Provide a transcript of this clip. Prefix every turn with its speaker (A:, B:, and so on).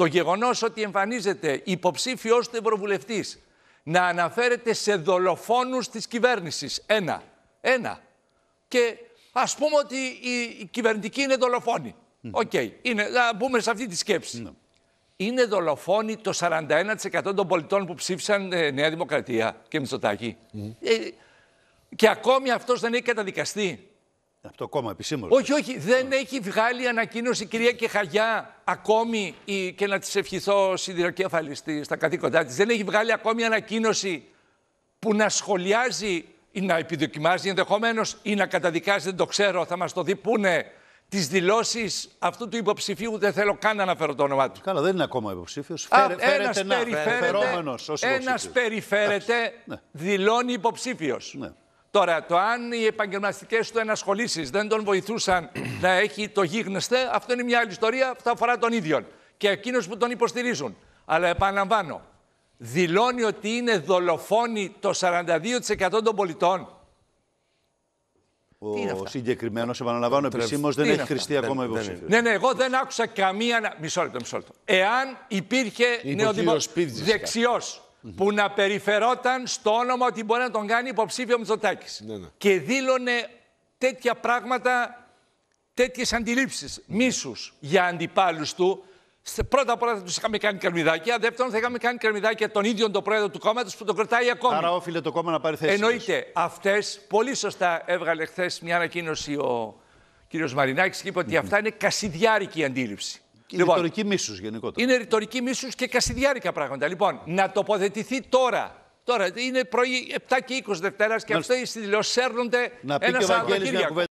A: το γεγονός ότι εμφανίζεται υποψήφιος του Ευρωβουλευτής να αναφέρεται σε δολοφόνους της κυβέρνησης. Ένα. Ένα. Και ας πούμε ότι η κυβερνητική είναι δολοφόνη, Οκ. να μπούμε σε αυτή τη σκέψη. Ναι. Είναι δολοφόνη το 41% των πολιτών που ψήφισαν ε, Νέα Δημοκρατία και Μητσοτάκη. Ε, και ακόμη αυτός δεν έχει καταδικαστεί. Αυτό κόμμα επισήμως. Όχι, όχι. Δεν έχει βγάλει ανακοίνωση η κυρία Κεχαγιά ακόμη. Η, και να της ευχηθώ σιδηροκέφαλης στα καθήκοντά της. Δεν έχει βγάλει ακόμη ανακοίνωση που να σχολιάζει ή να επιδοκιμάζει ενδεχομένως ή να καταδικάζει. Δεν το ξέρω. Θα μας το δει πού είναι. Τις δηλώσεις αυτού του υποψηφίου δεν θέλω καν να αναφέρω το όνομά του. Καλά, δεν είναι ακόμα υποψήφιος. Ένα περιφέρεται, ένας περιφέρεται ναι. δηλώνει υποψήφιος. Ναι. Τώρα, το αν οι επαγγελματικές του ενασχολήσεις δεν τον βοηθούσαν να έχει το γίγνεσθε, αυτό είναι μια άλλη ιστορία. Αυτά αφορά τον ίδιο και εκείνου που τον υποστηρίζουν. Αλλά επαναλαμβάνω, δηλώνει ότι είναι δολοφόνοι το 42% των πολιτών. Ο συγκεκριμένος, επαναλαμβάνω, επισήμως δεν έχει χρηστεί ακόμα υποψήφιο. Ναι, ναι, εγώ δεν άκουσα καμία. Μισό λεπτό, μισό λεπτό. Εάν υπήρχε νεοδημοκρατία. δεξιός που να περιφερόταν στο όνομα ότι μπορεί να τον κάνει υποψήφιο Μητσοτάκης. Ναι, ναι. Και δήλωνε τέτοια πράγματα, τέτοιες αντιλήψεις μίσους για αντιπάλους του. Πρώτα απ' όλα θα τους είχαμε κάνει καρμιδάκια. Δεύτερον, θα είχαμε κάνει καρμιδάκια τον ίδιο τον πρόεδρο του κόμματος που τον κρατάει ακόμα. Άρα, όφιλε το κόμμα να πάρει θέση. Εννοείται. Αυτές, πολύ σωστά έβγαλε χθες μια ανακοίνωση ο κ. Μαρινάκης και είπε ότι αυτά είναι κασιδιάρικη αντίληψη λοιπόν, ρητορική μίσους γενικότερα. Είναι ρητορική μίσους και κασιδιάρικα πράγματα. Λοιπόν, να τοποθετηθεί τώρα. Τώρα είναι πρωί 7 και 20 Δευτέρας και αυτοί οι να έρνονται ένα Σαββατοκύριακο.